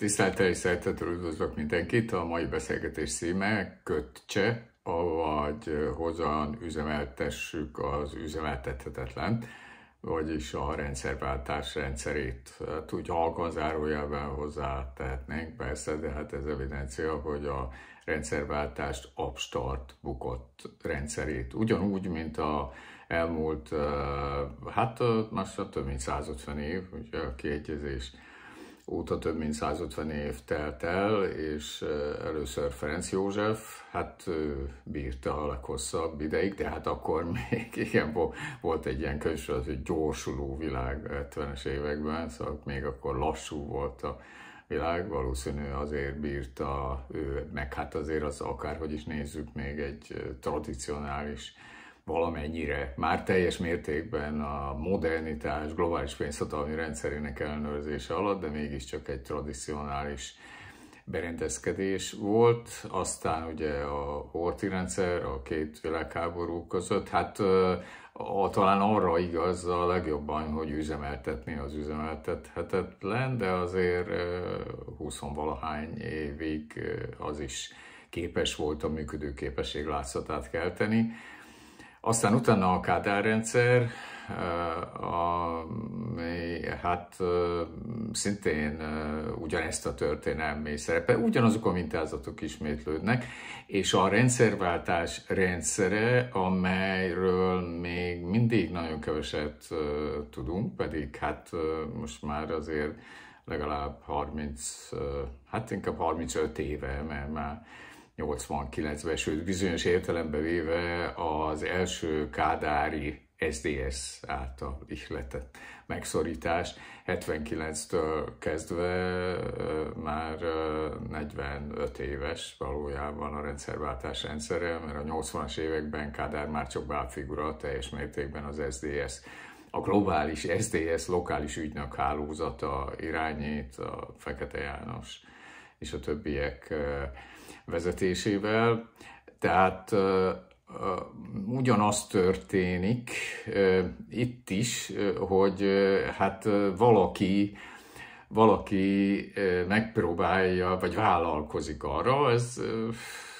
Tisztelt és szeretettel üdvözlök mindenkit. A mai beszélgetés címe Kötcse, avagy hozzan üzemeltessük az üzemeltethetetlen, vagyis a rendszerváltás rendszerét. Hát úgy halkan zárójelben hozzá tehetnénk, persze, de hát ez evidencia, hogy a rendszerváltást abstart bukott rendszerét. Ugyanúgy, mint a elmúlt, hát most több mint 150 év, ugye a kiegyezés óta több mint 150 év telt el, és először Ferenc József, hát ő bírta a leghosszabb ideig, de hát akkor még igen, volt egy ilyen könyvsorozat, hogy gyorsuló világ 70-es években, szóval még akkor lassú volt a világ, valószínű azért bírta ő, meg hát azért az akárhogy is nézzük, még egy tradicionális valamennyire, már teljes mértékben a modernitás globális pénzhatalmi rendszerének ellenőrzése alatt, de mégiscsak egy tradicionális berendezkedés volt, aztán ugye a horti rendszer a két világháború között, hát a, a, talán arra igaz a legjobban, hogy üzemeltetni az üzemeltethetetlen, de azért 20-valahány évig az is képes volt a működő képesség látszatát kelteni. Aztán utána a Kádár rendszer, ami hát szintén ugyanezt a történelmi szerepe, ugyanazok a mintázatok ismétlődnek, és a rendszerváltás rendszere, amelyről még mindig nagyon keveset tudunk, pedig hát most már azért legalább 30, hát inkább 35 éve, mert már 89-ben, sőt bizonyos értelembe véve az első Kádári SDS által ihletett megszorítás 79-től kezdve már 45 éves valójában a rendszerváltás rendszere, mert a 80-as években Kádár már csak bálfigura, teljes mértékben az SDS a globális SDS lokális ügynök hálózata irányít, a Fekete János és a többiek vezetésével. Tehát ugyanaz történik itt is, hogy hát valaki valaki megpróbálja, vagy vállalkozik arra, ez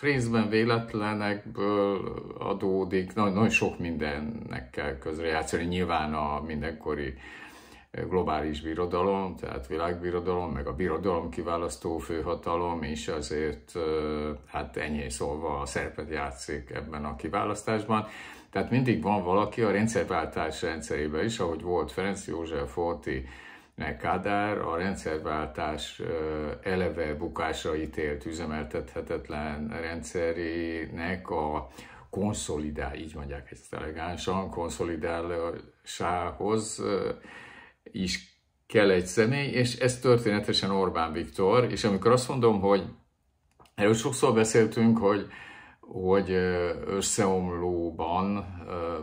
részben véletlenekből adódik, nagyon, sok mindennek kell közrejátszani, nyilván a mindenkori globális birodalom, tehát világbirodalom, meg a birodalom kiválasztó főhatalom és azért, hát ennyi szólva a szerepet játszik ebben a kiválasztásban. Tehát mindig van valaki a rendszerváltás rendszerében is, ahogy volt Ferenc József Forti, Kádár a rendszerváltás eleve bukásra ítélt üzemeltethetetlen rendszerének a konszolidál, így mondják ezt elegánsan, konszolidálásához is kell egy személy, és ez történetesen Orbán Viktor, és amikor azt mondom, hogy erről sokszor beszéltünk, hogy hogy összeomlóban,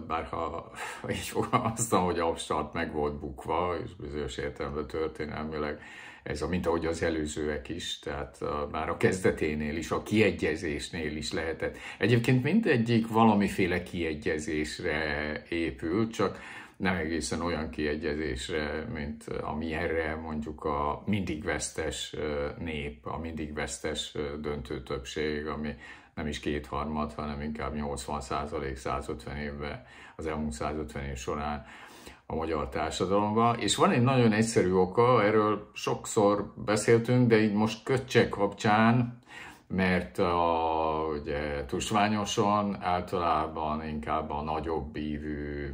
bárha így fogalmaztam, hogy abstrakt meg volt bukva, és bizonyos értelemben történelmileg ez a, mint ahogy az előzőek is, tehát már a kezdeténél is, a kiegyezésnél is lehetett. Egyébként mindegyik valamiféle kiegyezésre épül, csak nem egészen olyan kiegyezésre, mint amilyenre mondjuk a mindig vesztes nép, a mindig vesztes döntő többség, ami nem is kétharmad, hanem inkább 80 százalék 150 évben, az elmúlt 150 év során a magyar társadalomban. És van egy nagyon egyszerű oka, erről sokszor beszéltünk, de így most kötse kapcsán mert a, ugye tusványosan általában inkább a nagyobb bívű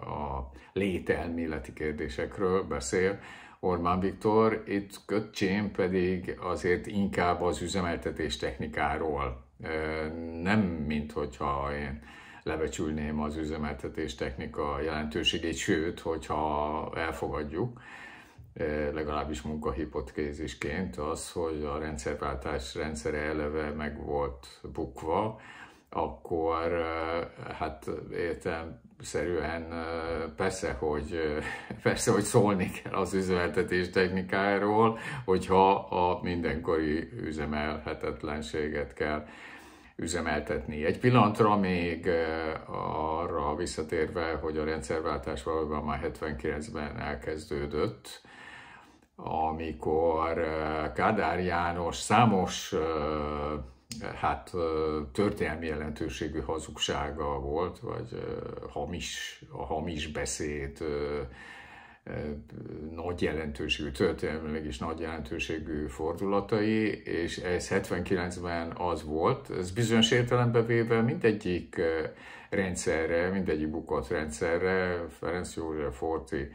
a lételméleti kérdésekről beszél Orbán Viktor, itt Köcsén pedig azért inkább az üzemeltetés technikáról, nem mint hogyha én lebecsülném az üzemeltetés technika jelentőségét, sőt, hogyha elfogadjuk, Eh, legalábbis munkahipotézisként az, hogy a rendszerváltás rendszere eleve meg volt bukva, akkor eh, hát értelmszerűen eh, persze, hogy, persze, hogy szólni kell az üzemeltetés technikáról, hogyha a mindenkori üzemelhetetlenséget kell üzemeltetni. Egy pillanatra még arra visszatérve, hogy a rendszerváltás valóban már 79-ben elkezdődött, amikor Kádár János számos hát történelmi jelentőségű hazugsága volt, vagy hamis, a hamis beszéd, nagy jelentőségű, történelmileg is nagy jelentőségű fordulatai, és ez 79-ben az volt. Ez bizonyos értelembe véve mindegyik rendszerre, mindegyik bukott rendszerre, Ferenc József Forti,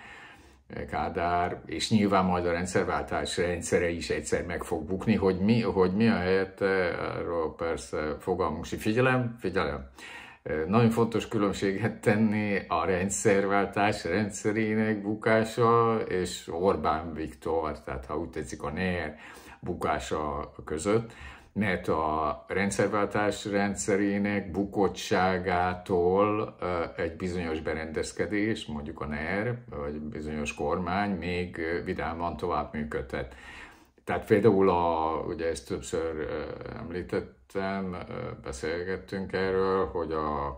Kádár, és nyilván majd a rendszerváltás rendszere is egyszer meg fog bukni, hogy mi, hogy mi a helyett, eh, erről persze fogalmunk si figyelem, figyelem. Eh, nagyon fontos különbséget tenni a rendszerváltás rendszerének bukása és Orbán Viktor, tehát ha úgy tetszik a NER bukása között mert a rendszerváltás rendszerének bukottságától egy bizonyos berendezkedés, mondjuk a NER, vagy bizonyos kormány még vidáman tovább működhet. Tehát például, a, ugye ezt többször említettem, beszélgettünk erről, hogy a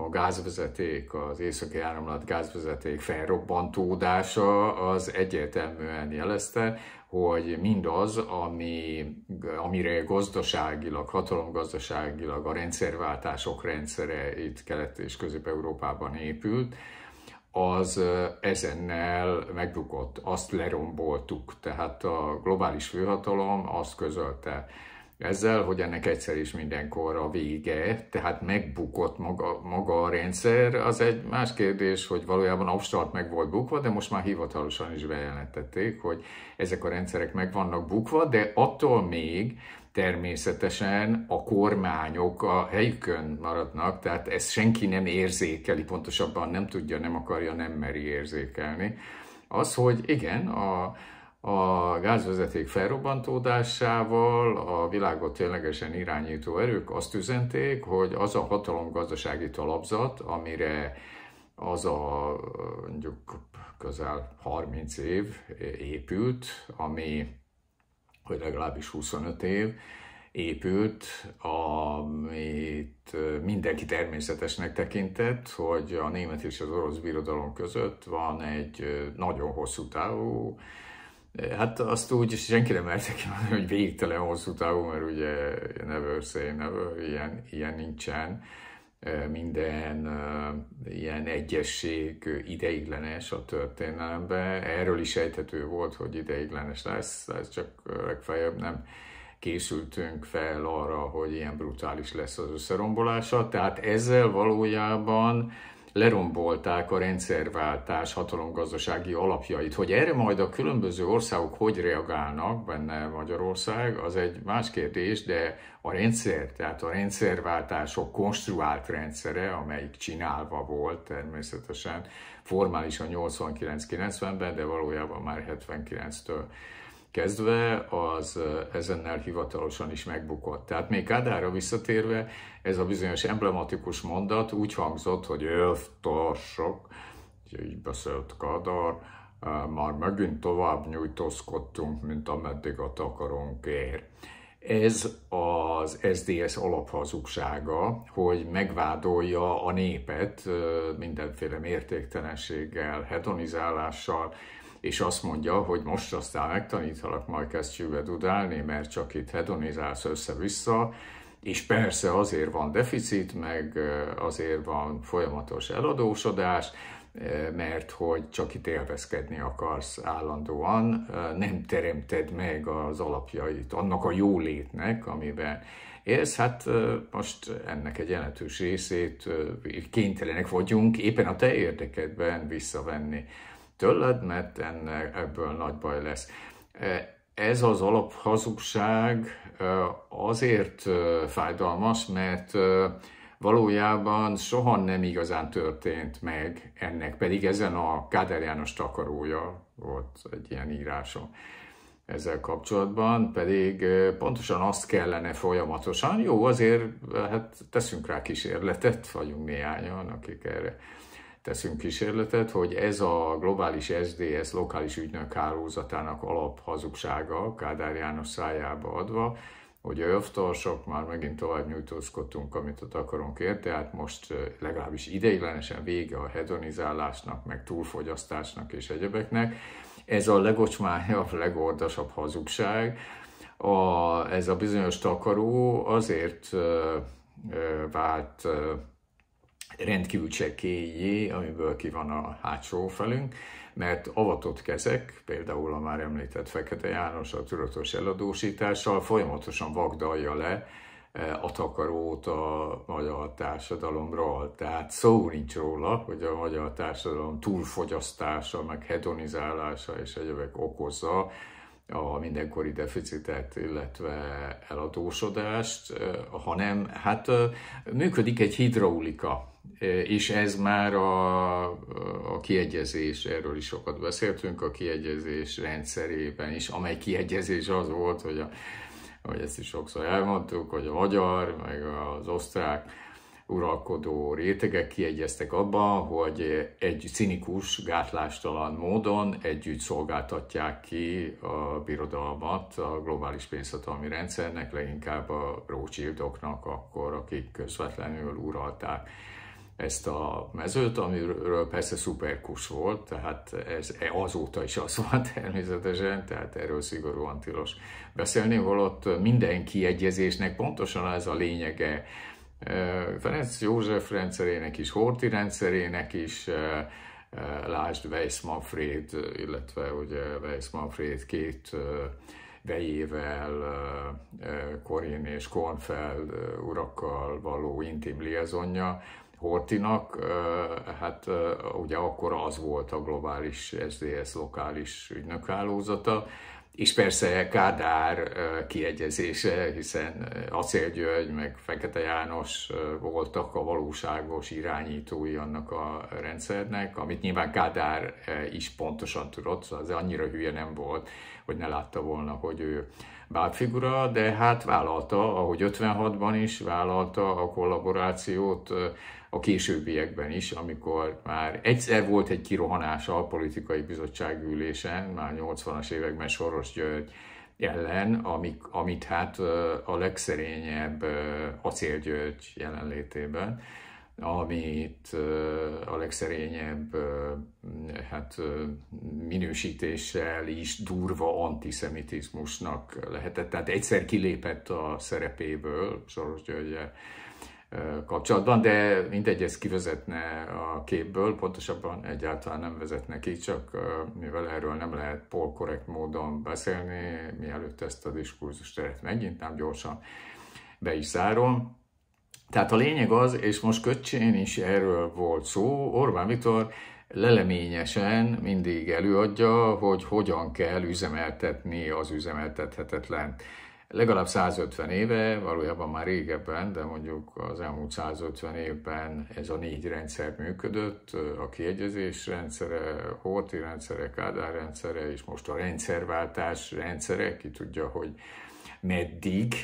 a gázvezeték, az északi áramlat gázvezeték felrobbantódása az egyértelműen jelezte, hogy mindaz, ami, amire gazdaságilag, hatalomgazdaságilag a rendszerváltások rendszere itt Kelet- és Közép-Európában épült, az ezennel megbukott, azt leromboltuk. Tehát a globális főhatalom azt közölte, ezzel, hogy ennek egyszer is mindenkor a vége, tehát megbukott maga, maga a rendszer, az egy más kérdés, hogy valójában abstrakt meg volt bukva, de most már hivatalosan is bejelentették, hogy ezek a rendszerek meg vannak bukva, de attól még természetesen a kormányok a helyükön maradnak, tehát ezt senki nem érzékeli, pontosabban nem tudja, nem akarja, nem meri érzékelni. Az, hogy igen, a, a gázvezeték felrobbantódásával a világot ténylegesen irányító erők azt üzenték, hogy az a hatalom gazdasági talapzat, amire az a mondjuk közel 30 év épült, ami, hogy legalábbis 25 év, épült, amit mindenki természetesnek tekintett, hogy a német és az orosz birodalom között van egy nagyon hosszú távú Hát azt úgy senki nem merte ki mondani, hogy végtelen hosszú távú, mert ugye never say never, ilyen, ilyen nincsen. Minden ilyen egyesség ideiglenes a történelemben. Erről is sejthető volt, hogy ideiglenes lesz, ez csak legfeljebb nem készültünk fel arra, hogy ilyen brutális lesz az összerombolása. Tehát ezzel valójában lerombolták a rendszerváltás hatalomgazdasági alapjait. Hogy erre majd a különböző országok hogy reagálnak, benne Magyarország, az egy más kérdés, de a rendszer, tehát a rendszerváltások konstruált rendszere, amelyik csinálva volt természetesen, formálisan 89-90-ben, de valójában már 79-től kezdve, az ezennel hivatalosan is megbukott. Tehát még Kádára visszatérve, ez a bizonyos emblematikus mondat úgy hangzott, hogy ölftarsok, így beszélt Kádár, már megint tovább nyújtózkodtunk, mint ameddig a takarónk ér. Ez az SDS alaphazugsága, hogy megvádolja a népet mindenféle mértéktelenséggel, hedonizálással, és azt mondja, hogy most aztán megtanítalak majd kesztyűbe dudálni, mert csak itt hedonizálsz össze-vissza, és persze azért van deficit, meg azért van folyamatos eladósodás, mert hogy csak itt élvezkedni akarsz állandóan, nem teremted meg az alapjait annak a jólétnek, amiben élsz. Hát most ennek egy jelentős részét kénytelenek vagyunk éppen a te érdekedben visszavenni tőled, mert ennek, ebből nagy baj lesz. E, ez az alaphazugság e, azért e, fájdalmas, mert valójában soha nem igazán történt meg ennek, pedig ezen a Kádár János takarója volt egy ilyen írásom ezzel kapcsolatban, pedig pontosan azt kellene folyamatosan, jó, azért hát teszünk rá kísérletet, vagyunk néhányan, akik erre teszünk kísérletet, hogy ez a globális SDS lokális ügynök hálózatának alaphazugsága Kádár János szájába adva, hogy a jövtorsok már megint tovább nyújtózkodtunk, amit ott akarunk érte, tehát most legalábbis ideiglenesen vége a hedonizálásnak, meg túlfogyasztásnak és egyebeknek. Ez a a legordasabb hazugság. A, ez a bizonyos takaró azért vált rendkívül csekélyé, amiből ki van a hátsó felünk, mert avatott kezek, például a már említett Fekete János a tudatos eladósítással folyamatosan vagdalja le e, a takarót a magyar társadalomról. Tehát szó nincs róla, hogy a magyar társadalom túlfogyasztása, meg hedonizálása és egyebek okozza a mindenkori deficitet, illetve eladósodást, eh, hanem hát eh, működik egy hidraulika, eh, és ez már a, a kiegyezés, erről is sokat beszéltünk, a kiegyezés rendszerében is, amely kiegyezés az volt, hogy, a, hogy ezt is sokszor elmondtuk, hogy a magyar, meg az osztrák, uralkodó rétegek kiegyeztek abba, hogy egy cinikus, gátlástalan módon együtt szolgáltatják ki a birodalmat a globális pénzhatalmi rendszernek, leginkább a Rothschildoknak akkor, akik közvetlenül uralták ezt a mezőt, amiről persze szuperkus volt, tehát ez azóta is az van természetesen, tehát erről szigorúan tilos beszélni, holott minden kiegyezésnek pontosan ez a lényege, Ferenc József rendszerének is, Horti rendszerének is, lásd Weiss Manfred, illetve ugye Weiss Manfred két vejével, Korin és Kornfeld urakkal való intim liazonja, Hortinak, hát ugye akkor az volt a globális SDS lokális ügynökhálózata, és persze Kádár kiegyezése, hiszen Acél György meg Fekete János voltak a valóságos irányítói annak a rendszernek, amit nyilván Kádár is pontosan tudott, szóval az annyira hülye nem volt, hogy ne látta volna, hogy ő bábfigura, de hát vállalta, ahogy 56-ban is vállalta a kollaborációt a későbbiekben is, amikor már egyszer volt egy kirohanása a politikai bizottság ülésen, már 80-as években Soros György ellen, amik, amit hát a legszerényebb Acél György jelenlétében, amit a legszerényebb hát, minősítéssel is durva antiszemitizmusnak lehetett. Tehát egyszer kilépett a szerepéből Soros Györgyel, kapcsolatban, de mindegy, ez kivezetne a képből, pontosabban egyáltalán nem vezetne ki, csak mivel erről nem lehet polkorrekt módon beszélni, mielőtt ezt a diskurzus teret megnyitnám, gyorsan be is zárom. Tehát a lényeg az, és most Köcsén is erről volt szó, Orbán Viktor leleményesen mindig előadja, hogy hogyan kell üzemeltetni az üzemeltethetetlen legalább 150 éve, valójában már régebben, de mondjuk az elmúlt 150 évben ez a négy rendszer működött, a kiegyezés rendszere, Horthy rendszere, Kádár rendszere, és most a rendszerváltás rendszere, ki tudja, hogy meddig.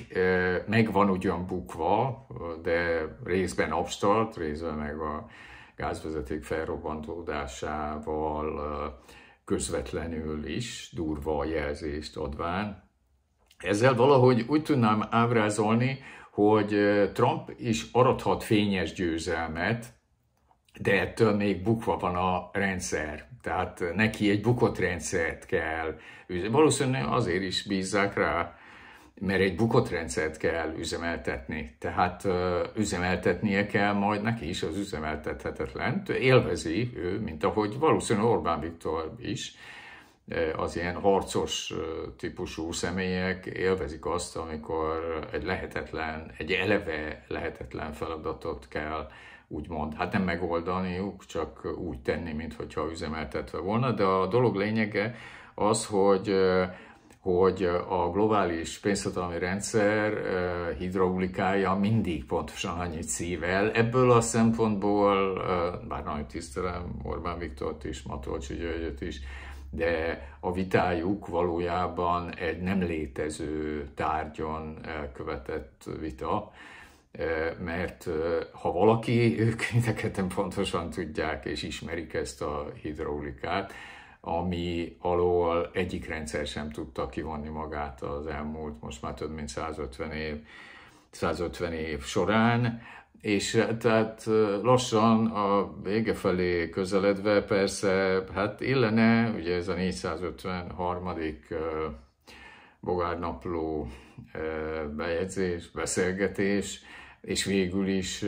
Meg van ugyan bukva, de részben abstalt, részben meg a gázvezeték felrobbantódásával közvetlenül is durva jelzést adván, ezzel valahogy úgy tudnám ábrázolni, hogy Trump is arathat fényes győzelmet, de ettől még bukva van a rendszer. Tehát neki egy bukott rendszert kell. Valószínűleg azért is bízzák rá, mert egy bukott rendszert kell üzemeltetni. Tehát üzemeltetnie kell majd neki is az üzemeltethetetlen. Élvezi ő, mint ahogy valószínűleg Orbán Viktor is az ilyen harcos típusú személyek élvezik azt, amikor egy lehetetlen, egy eleve lehetetlen feladatot kell úgymond, hát nem megoldaniuk, csak úgy tenni, mintha üzemeltetve volna, de a dolog lényege az, hogy hogy a globális pénzhatalmi rendszer hidraulikája mindig pontosan annyit szível. Ebből a szempontból, bár nagy tisztelem Orbán Viktort is, Matolcsi Györgyöt is, de a vitájuk valójában egy nem létező tárgyon elkövetett vita, eh, mert eh, ha valaki, ők mindeketen pontosan tudják és ismerik ezt a hidraulikát, ami alól egyik rendszer sem tudta kivonni magát az elmúlt, most már több mint 150 év, 150 év során, és eh, tehát eh, lassan a vége felé közeledve persze, hát illene, ugye ez a 453. Eh, bogárnapló bejegyzés, beszélgetés, és végül is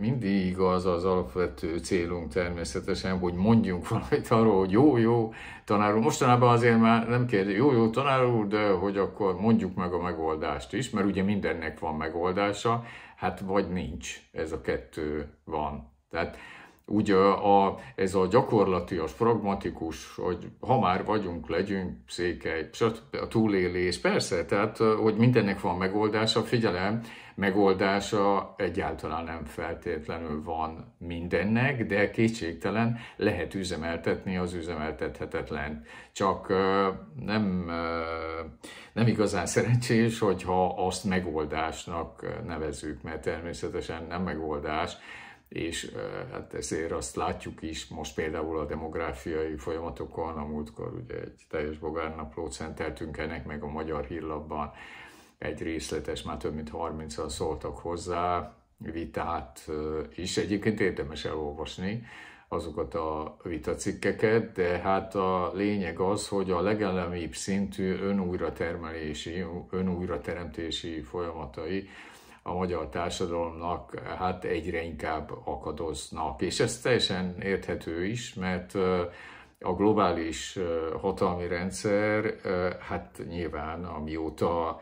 mindig az az alapvető célunk természetesen, hogy mondjunk valamit arról, hogy jó, jó, tanár úr, mostanában azért már nem kérde, jó, jó, tanár úr, de hogy akkor mondjuk meg a megoldást is, mert ugye mindennek van megoldása, Hát vagy nincs, ez a kettő van. Tehát úgy a, ez a gyakorlatias, pragmatikus, hogy ha már vagyunk, legyünk, székely, a túlélés, persze, tehát hogy mindennek van megoldása, figyelem, megoldása egyáltalán nem feltétlenül van mindennek, de kétségtelen lehet üzemeltetni az üzemeltethetetlen. Csak nem, nem igazán szerencsés, hogyha azt megoldásnak nevezzük, mert természetesen nem megoldás, és hát ezért azt látjuk is most például a demográfiai folyamatokon, a múltkor ugye egy teljes bogárnaplót szenteltünk ennek, meg a Magyar Hírlapban egy részletes, már több mint 30-an szóltak hozzá, vitát is egyébként érdemes elolvasni, azokat a vitacikkeket, de hát a lényeg az, hogy a legelemibb szintű önújratermelési, önújrateremtési folyamatai a magyar társadalomnak hát egyre inkább akadoznak. És ez teljesen érthető is, mert a globális hatalmi rendszer, hát nyilván amióta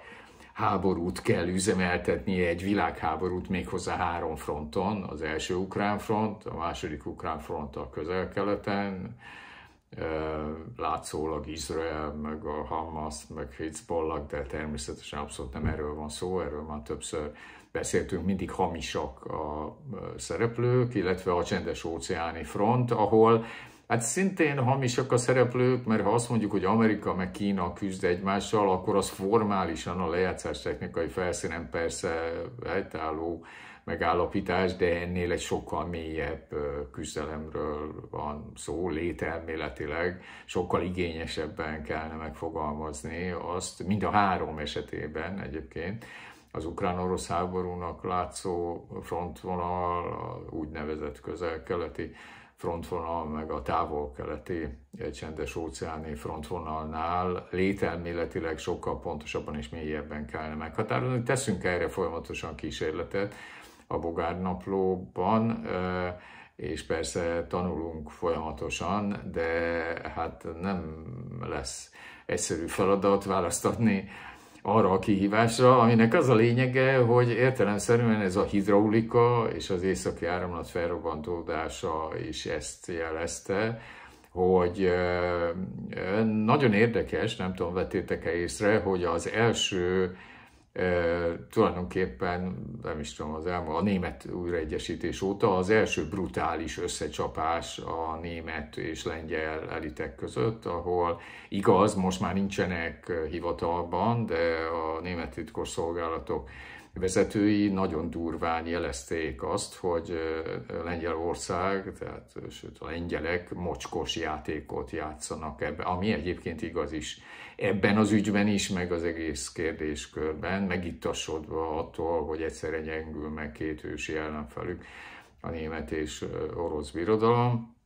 háborút kell üzemeltetni, egy világháborút méghozzá három fronton, az első ukrán front, a második ukrán front a közel-keleten, látszólag Izrael, meg a Hamas, meg Hezbollah, de természetesen abszolút nem erről van szó, erről már többször beszéltünk, mindig hamisak a szereplők, illetve a csendes óceáni front, ahol Hát szintén hamisak a szereplők, mert ha azt mondjuk, hogy Amerika meg Kína küzd egymással, akkor az formálisan a lejátszás technikai felszínen persze helytálló megállapítás, de ennél egy sokkal mélyebb küzdelemről van szó, lételméletileg, sokkal igényesebben kellene megfogalmazni azt, mind a három esetében egyébként, az ukrán-orosz háborúnak látszó frontvonal, úgynevezett közel-keleti frontvonal, meg a távol-keleti csendes óceáni frontvonalnál lételméletileg sokkal pontosabban és mélyebben kellene meghatározni. Teszünk erre folyamatosan kísérletet, a bogárnaplóban, és persze tanulunk folyamatosan, de hát nem lesz egyszerű feladat választatni arra a kihívásra, aminek az a lényege, hogy értelemszerűen ez a hidraulika és az északi áramlat felrobbantódása is ezt jelezte, hogy nagyon érdekes, nem tudom, vettétek-e észre, hogy az első tulajdonképpen, nem is tudom, az elmúlt a német újraegyesítés óta az első brutális összecsapás a német és lengyel elitek között, ahol igaz, most már nincsenek hivatalban, de a német szolgálatok vezetői nagyon durván jelezték azt, hogy Lengyelország, tehát sőt a lengyelek mocskos játékot játszanak ebben, ami egyébként igaz is. Ebben az ügyben is, meg az egész kérdéskörben, megittasodva attól, hogy egyszerre gyengül meg két ősi ellenfelük, a német és orosz birodalom.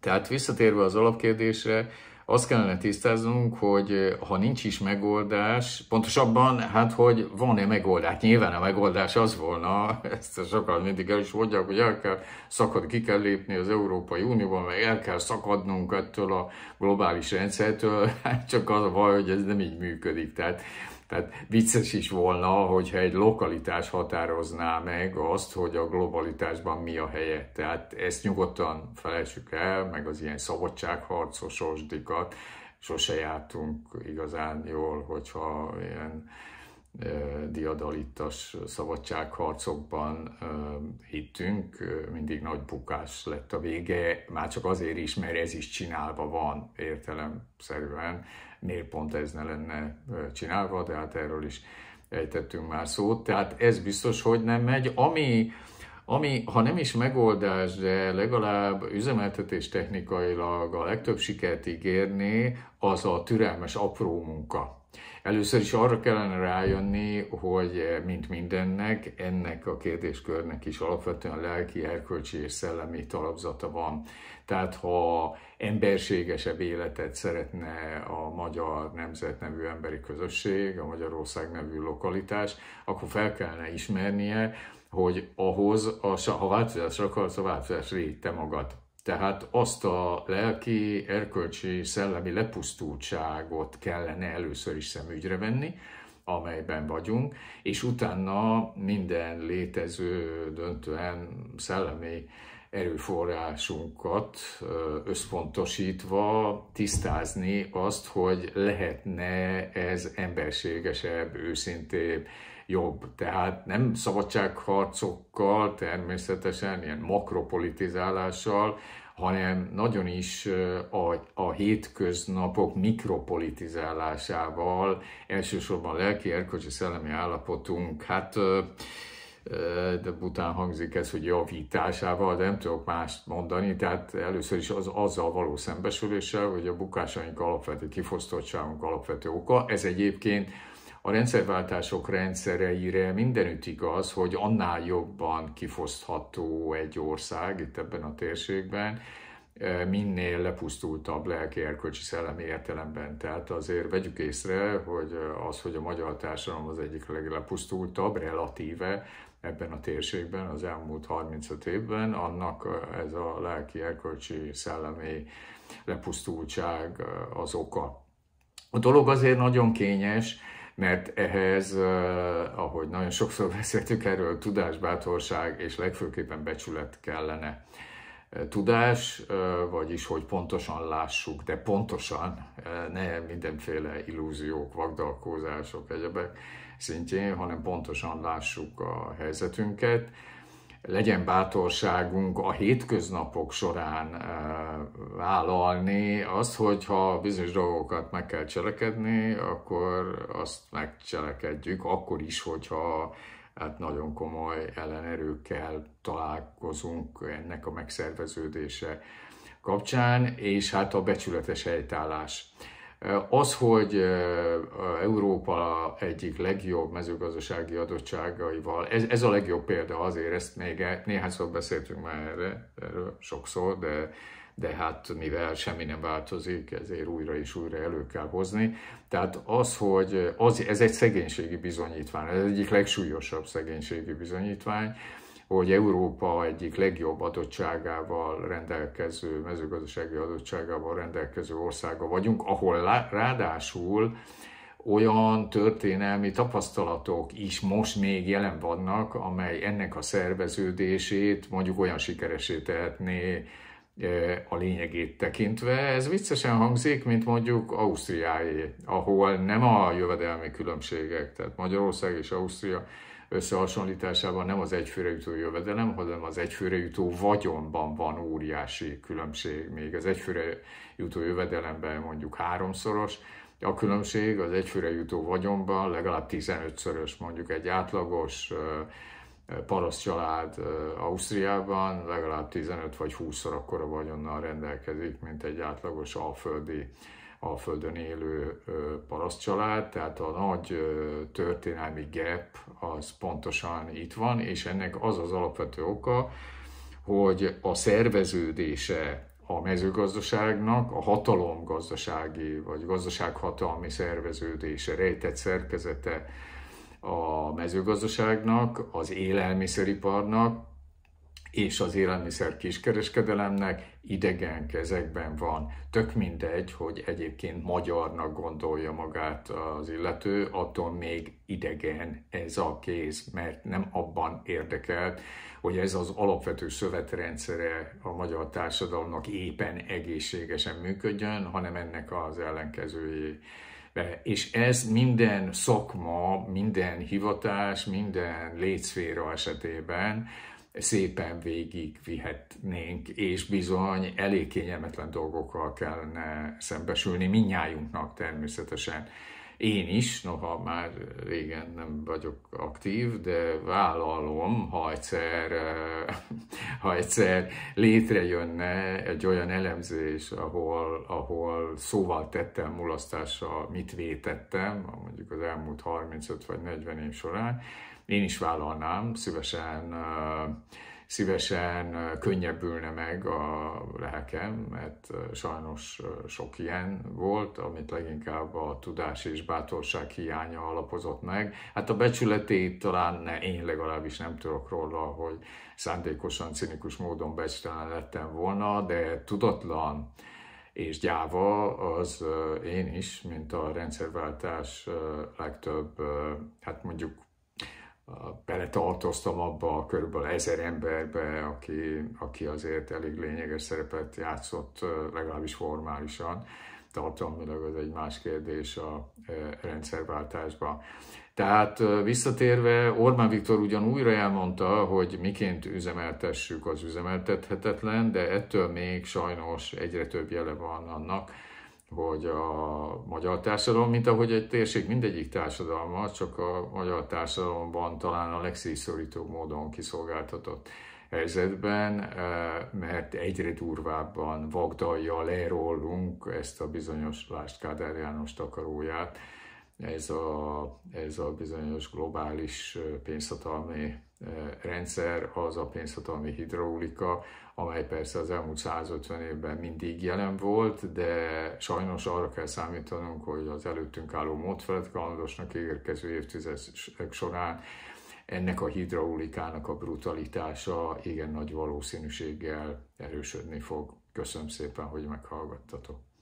Tehát visszatérve az alapkérdésre, azt kellene tisztáznunk, hogy ha nincs is megoldás, pontosabban, hát hogy van-e megoldás. Nyilván a megoldás az volna, ezt sokan mindig el is mondják, hogy el kell szakad, ki kell lépni az Európai Unióban, meg el kell szakadnunk ettől a globális rendszertől, hát csak az a baj, hogy ez nem így működik. Tehát tehát vicces is volna, hogyha egy lokalitás határozná meg azt, hogy a globalitásban mi a helye. Tehát ezt nyugodtan felejtsük el, meg az ilyen osdikat. Sose jártunk igazán jól, hogyha ilyen diadalittas szabadságharcokban hittünk, mindig nagy bukás lett a vége, már csak azért is, mert ez is csinálva van értelemszerűen nél pont ez ne lenne csinálva, de hát erről is ejtettünk már szót. Tehát ez biztos, hogy nem megy. Ami, ami ha nem is megoldás, de legalább üzemeltetés technikailag a legtöbb sikert ígérni, az a türelmes apró munka. Először is arra kellene rájönni, hogy eh, mint mindennek, ennek a kérdéskörnek is alapvetően lelki, erkölcsi és szellemi talapzata van. Tehát ha emberségesebb életet szeretne a magyar nemzet nevű emberi közösség, a Magyarország nevű lokalitás, akkor fel kellene ismernie, hogy ahhoz, a, ha változás akarsz, a változás légy te magad. Tehát azt a lelki, erkölcsi, szellemi lepusztultságot kellene először is szemügyre venni, amelyben vagyunk, és utána minden létező, döntően szellemi erőforrásunkat összpontosítva tisztázni azt, hogy lehetne ez emberségesebb, őszintébb, jobb. Tehát nem szabadságharcokkal, természetesen ilyen makropolitizálással, hanem nagyon is a, a hétköznapok mikropolitizálásával, elsősorban lelki, erkölcsi, szellemi állapotunk, hát de után hangzik ez, hogy javításával, de nem tudok mást mondani, tehát először is az, azzal való szembesüléssel, hogy a bukásaink alapvető kifosztottságunk alapvető oka. Ez egyébként a rendszerváltások rendszereire mindenütt igaz, hogy annál jobban kifosztható egy ország itt ebben a térségben, e, minél lepusztultabb lelki, erkölcsi, szellemi értelemben. Tehát azért vegyük észre, hogy az, hogy a magyar társadalom az egyik leglepusztultabb, relatíve ebben a térségben az elmúlt 35 évben, annak ez a lelki, erkölcsi, szellemi lepusztultság e, az oka. A dolog azért nagyon kényes, mert ehhez, ahogy nagyon sokszor beszéltük erről, tudás, bátorság és legfőképpen becsület kellene. Tudás, vagyis hogy pontosan lássuk, de pontosan, ne mindenféle illúziók, vagdalkózások, egyebek szintjén, hanem pontosan lássuk a helyzetünket, legyen bátorságunk a hétköznapok során eh, vállalni az, hogyha bizonyos dolgokat meg kell cselekedni, akkor azt megcselekedjük, akkor is, hogyha hát nagyon komoly ellenerőkkel találkozunk ennek a megszerveződése kapcsán, és hát a becsületes helytállás. Az, hogy Európa egyik legjobb mezőgazdasági adottságaival, ez, ez a legjobb példa azért, ezt még e, néhányszor beszéltünk már erre, erről sokszor, de, de hát mivel semmi nem változik, ezért újra és újra elő kell hozni. Tehát az, hogy az, ez egy szegénységi bizonyítvány, ez egyik legsúlyosabb szegénységi bizonyítvány, hogy Európa egyik legjobb adottságával rendelkező, mezőgazdasági adottságával rendelkező országa vagyunk, ahol ráadásul olyan történelmi tapasztalatok is most még jelen vannak, amely ennek a szerveződését mondjuk olyan sikeresé tehetné e, a lényegét tekintve. Ez viccesen hangzik, mint mondjuk Ausztriáé, ahol nem a jövedelmi különbségek, tehát Magyarország és Ausztria összehasonlításában nem az egyfőre jutó jövedelem, hanem az egyfőre jutó vagyonban van óriási különbség. Még az egyfőre jutó jövedelemben mondjuk háromszoros, a különbség az egyfőre jutó vagyonban legalább 15-szörös, mondjuk egy átlagos paraszt család Ausztriában legalább 15 vagy 20-szor akkora vagyonnal rendelkezik, mint egy átlagos alföldi a Földön élő paraszt család, tehát a nagy történelmi gap az pontosan itt van, és ennek az az alapvető oka, hogy a szerveződése a mezőgazdaságnak a hatalomgazdasági vagy gazdasághatalmi szerveződése, rejtett szerkezete a mezőgazdaságnak, az élelmiszeriparnak és az élelmiszer kiskereskedelemnek idegen kezekben van. Tök mindegy, hogy egyébként magyarnak gondolja magát az illető, attól még idegen ez a kéz, mert nem abban érdekelt, hogy ez az alapvető szövetrendszere a magyar társadalomnak éppen egészségesen működjön, hanem ennek az ellenkezője. És ez minden szakma, minden hivatás, minden létszféra esetében szépen végigvihetnénk, és bizony elég kényelmetlen dolgokkal kellene szembesülni minnyájunknak természetesen. Én is, noha már régen nem vagyok aktív, de vállalom, ha egyszer, eh, ha egyszer létrejönne egy olyan elemzés, ahol, ahol szóval tettem mulasztással, mit vétettem, mondjuk az elmúlt 35 vagy 40 év során, én is vállalnám, szívesen, szívesen könnyebbülne meg a lelkem, mert sajnos sok ilyen volt, amit leginkább a tudás és bátorság hiánya alapozott meg. Hát a becsületét talán ne, én legalábbis nem tudok róla, hogy szándékosan, cinikus módon becstelen lettem volna, de tudatlan és gyáva, az én is, mint a rendszerváltás legtöbb, hát mondjuk beletartoztam abba a körülbelül ezer emberbe, aki, aki azért elég lényeges szerepet játszott, legalábbis formálisan. Tartalmilag az egy más kérdés a rendszerváltásban. Tehát visszatérve, Orbán Viktor ugyan újra elmondta, hogy miként üzemeltessük az üzemeltethetetlen, de ettől még sajnos egyre több jele van annak, hogy a magyar társadalom, mint ahogy egy térség mindegyik társadalma, csak a magyar társadalomban talán a legszívszorítóbb módon kiszolgáltatott helyzetben, eh, mert egyre durvábban vagdalja le rólunk ezt a bizonyos lást Kádár János takaróját, ez a, ez a bizonyos globális eh, pénzhatalmi rendszer az a pénzhatalmi hidraulika, amely persze az elmúlt 150 évben mindig jelen volt, de sajnos arra kell számítanunk, hogy az előttünk álló módfelett kalandosnak érkező évtizedek során ennek a hidraulikának a brutalitása igen nagy valószínűséggel erősödni fog. Köszönöm szépen, hogy meghallgattatok.